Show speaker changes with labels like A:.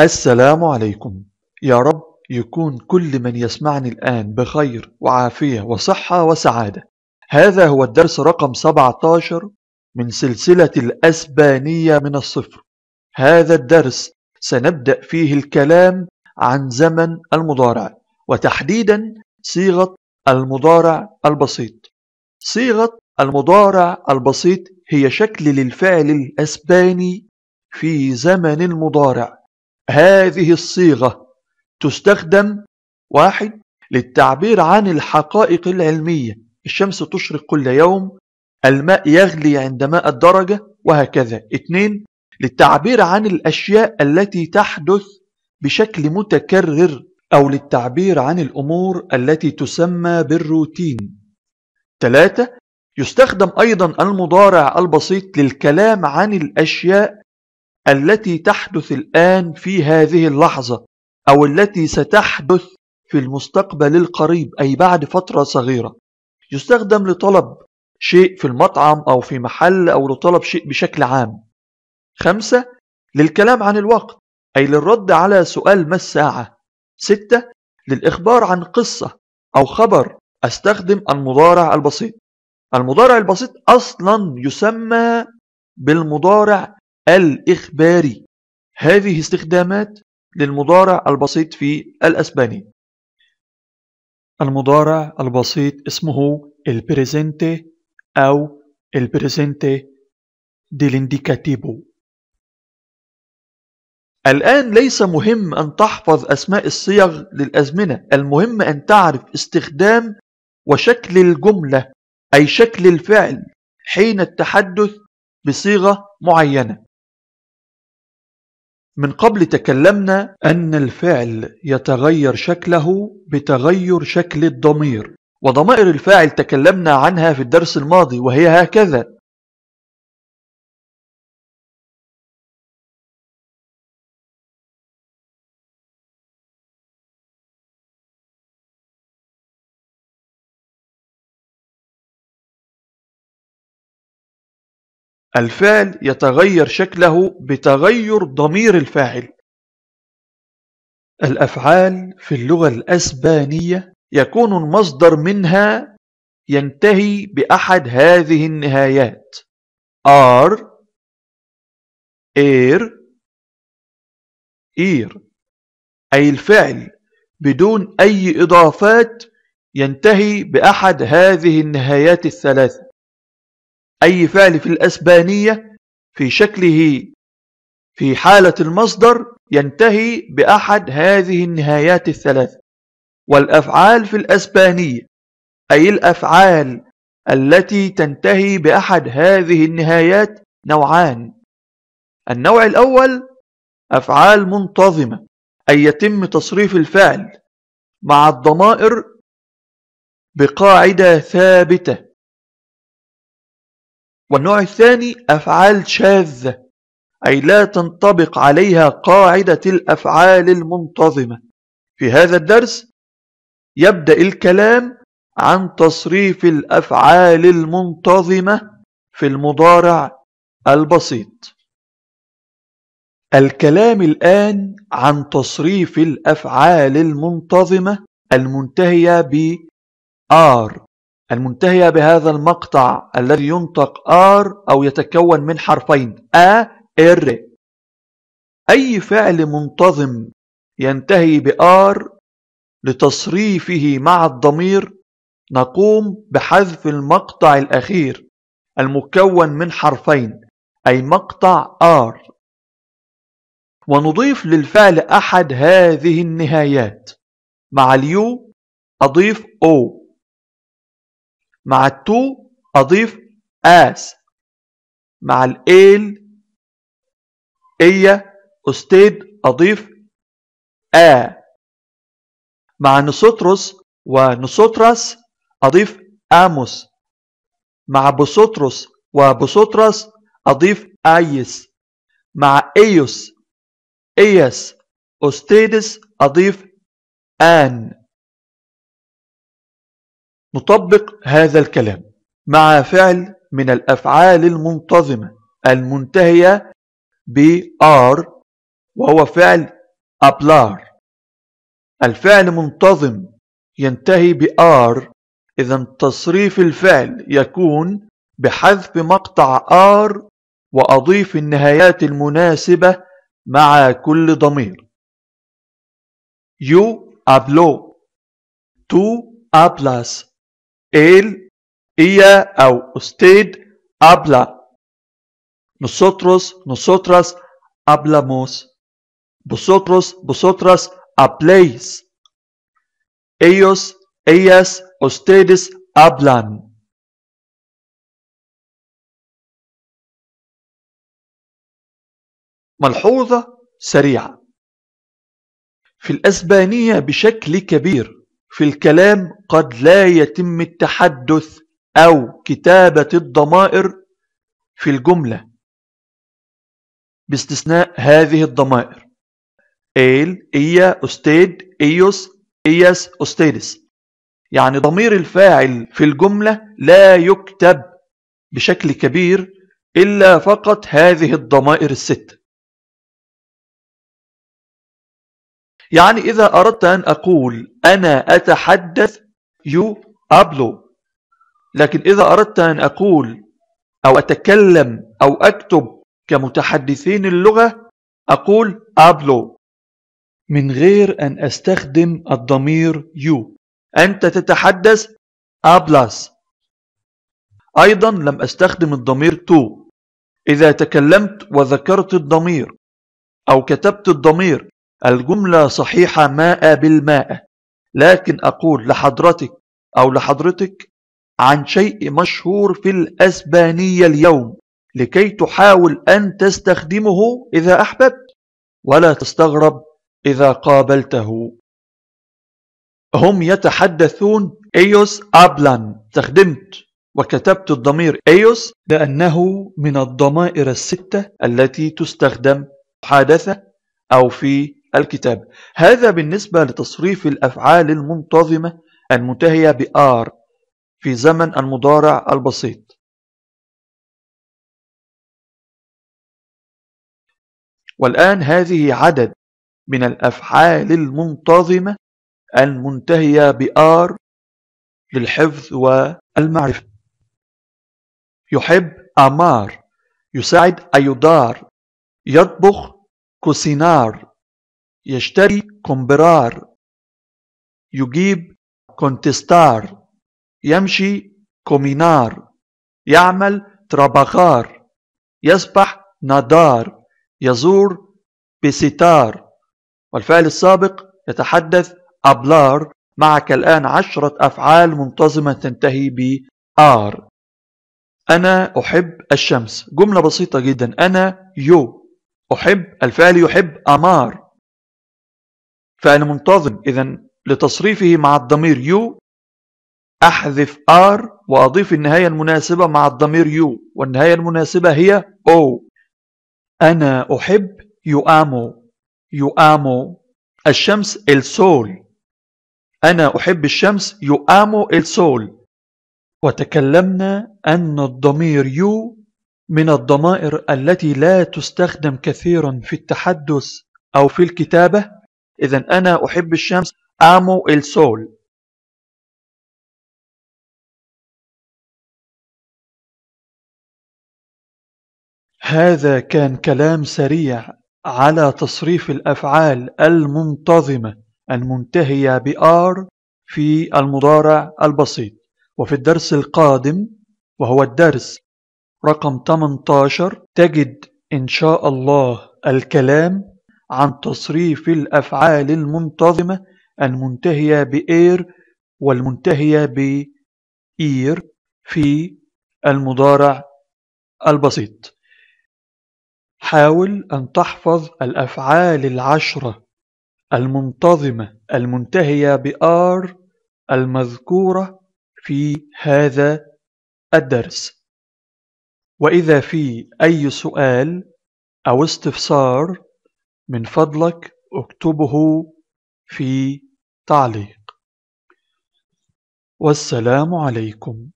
A: السلام عليكم يا رب يكون كل من يسمعني الآن بخير وعافية وصحة وسعادة هذا هو الدرس رقم 17 من سلسلة الأسبانية من الصفر هذا الدرس سنبدأ فيه الكلام عن زمن المضارع وتحديدا صيغة المضارع البسيط صيغة المضارع البسيط هي شكل للفعل الأسباني في زمن المضارع هذه الصيغة تستخدم واحد للتعبير عن الحقائق العلمية الشمس تشرق كل يوم الماء يغلي عند ماء الدرجة وهكذا اثنين للتعبير عن الأشياء التي تحدث بشكل متكرر أو للتعبير عن الأمور التي تسمى بالروتين ثلاثة يستخدم أيضا المضارع البسيط للكلام عن الأشياء التي تحدث الآن في هذه اللحظة أو التي ستحدث في المستقبل القريب أي بعد فترة صغيرة يستخدم لطلب شيء في المطعم أو في محل أو لطلب شيء بشكل عام خمسة للكلام عن الوقت أي للرد على سؤال ما الساعة ستة للإخبار عن قصة أو خبر أستخدم المضارع البسيط المضارع البسيط أصلا يسمى بالمضارع الإخباري هذه استخدامات للمضارع البسيط في الأسباني المضارع البسيط اسمه البريزنتي أو البريزنتي ديلينديكاتيبو الآن ليس مهم أن تحفظ أسماء الصيغ للأزمنة المهم أن تعرف استخدام وشكل الجملة أي شكل الفعل حين التحدث بصيغة معينة من قبل تكلمنا أن الفعل يتغير شكله
B: بتغير شكل الضمير وضمائر الفاعل تكلمنا عنها في الدرس الماضي وهي هكذا الفعل يتغير شكله بتغير ضمير
A: الفاعل الأفعال في اللغة الأسبانية يكون المصدر منها ينتهي بأحد هذه
B: النهايات آر إير إير أي الفعل بدون أي
A: إضافات ينتهي بأحد هذه النهايات الثلاثة أي فعل في الأسبانية في شكله في حالة المصدر ينتهي بأحد هذه النهايات الثلاثة والأفعال في الأسبانية أي الأفعال التي تنتهي بأحد هذه النهايات نوعان النوع الأول
B: أفعال منتظمة أي يتم تصريف الفعل مع الضمائر بقاعدة ثابتة
A: والنوع الثاني أفعال شاذة أي لا تنطبق عليها قاعدة الأفعال المنتظمة في هذا الدرس يبدأ الكلام عن تصريف الأفعال المنتظمة في المضارع البسيط الكلام الآن عن تصريف الأفعال المنتظمة المنتهية بـ R المنتهية بهذا المقطع الذي ينطق آر أو يتكون من حرفين أ إر أي فعل منتظم ينتهي بآر لتصريفه مع الضمير نقوم بحذف المقطع الأخير المكون من حرفين أي مقطع آر ونضيف للفعل أحد هذه النهايات مع اليو
B: أضيف أو مع التو أضيف آس مع الإل إيا أستيد أضيف آ مع نسوتروس
A: ونسوتراس أضيف آموس مع بوسوتروس وبوسوتراس أضيف آيس مع إيوس
B: إيس أستيدس أضيف آن نطبق هذا الكلام مع فعل
A: من الأفعال المنتظمة المنتهية ب R وهو فعل أبلار الفعل منتظم ينتهي بـ R إذا تصريف الفعل يكون بحذف مقطع R وأضيف النهايات المناسبة مع كل ضمير You أبلو Tu hablas Él, ella o usted habla. Nosotros, nosotras hablamos. Vosotros, vosotras habléis.
B: Ellos, ellas, ustedes hablan. ملحوظة سريعة في الأسبانية بشكل كبير
A: في الكلام قد لا يتم التحدث أو كتابة الضمائر في الجملة باستثناء هذه الضمائر إيل إيا أستيد إيوس إياس أستيدس يعني ضمير الفاعل في الجملة لا يكتب بشكل كبير إلا فقط هذه الضمائر الست يعني إذا أردت أن أقول أنا أتحدث يو أبلو لكن إذا أردت أن أقول أو أتكلم أو أكتب كمتحدثين اللغة أقول أبلو من غير أن أستخدم الضمير يو أنت تتحدث أبلاس أيضا لم أستخدم الضمير تو إذا تكلمت وذكرت الضمير أو كتبت الضمير الجملة صحيحة ماء بالماء لكن أقول لحضرتك أو لحضرتك عن شيء مشهور في الأسبانية اليوم لكي تحاول أن تستخدمه إذا أحببت ولا تستغرب إذا قابلته هم يتحدثون ايوس أبلان استخدمت وكتبت الضمير ايوس لأنه من الضمائر الستة التي تستخدم حادثة أو في الكتاب هذا بالنسبة لتصريف الأفعال المنتظمة
B: المنتهية بآر في زمن المضارع البسيط والآن هذه عدد من الأفعال المنتظمة المنتهية
A: بآر للحفظ والمعرفة يحب أمار يساعد أيدار يطبخ كوسينار يشتري كومبرار يجيب كونتستار يمشي كومينار يعمل ترابغار يسبح نادار يزور بستار والفعل السابق يتحدث أبلار معك الآن عشرة أفعال منتظمة تنتهي ب آر أنا أحب الشمس جملة بسيطة جدا أنا يو أحب الفعل يحب أمار فأنا منتظم إذا لتصريفه مع الضمير يو أحذف R وأضيف النهاية المناسبة مع الضمير يو والنهاية المناسبة هي O أنا أحب يؤامو آمو الشمس السول أنا أحب الشمس يؤامو السول وتكلمنا أن الضمير يو من الضمائر التي لا تستخدم كثيرا في التحدث
B: أو في الكتابة إذا أنا أحب الشمس أمو السول هذا كان كلام سريع على
A: تصريف الأفعال المنتظمة المنتهية بآر في المضارع البسيط وفي الدرس القادم وهو الدرس رقم 18 تجد إن شاء الله الكلام عن تصريف الأفعال المنتظمة المنتهية بإير والمنتهية بإير في المضارع البسيط حاول أن تحفظ الأفعال العشرة المنتظمة المنتهية بآر المذكورة في هذا الدرس وإذا في أي سؤال أو استفسار
B: من فضلك اكتبه في تعليق والسلام عليكم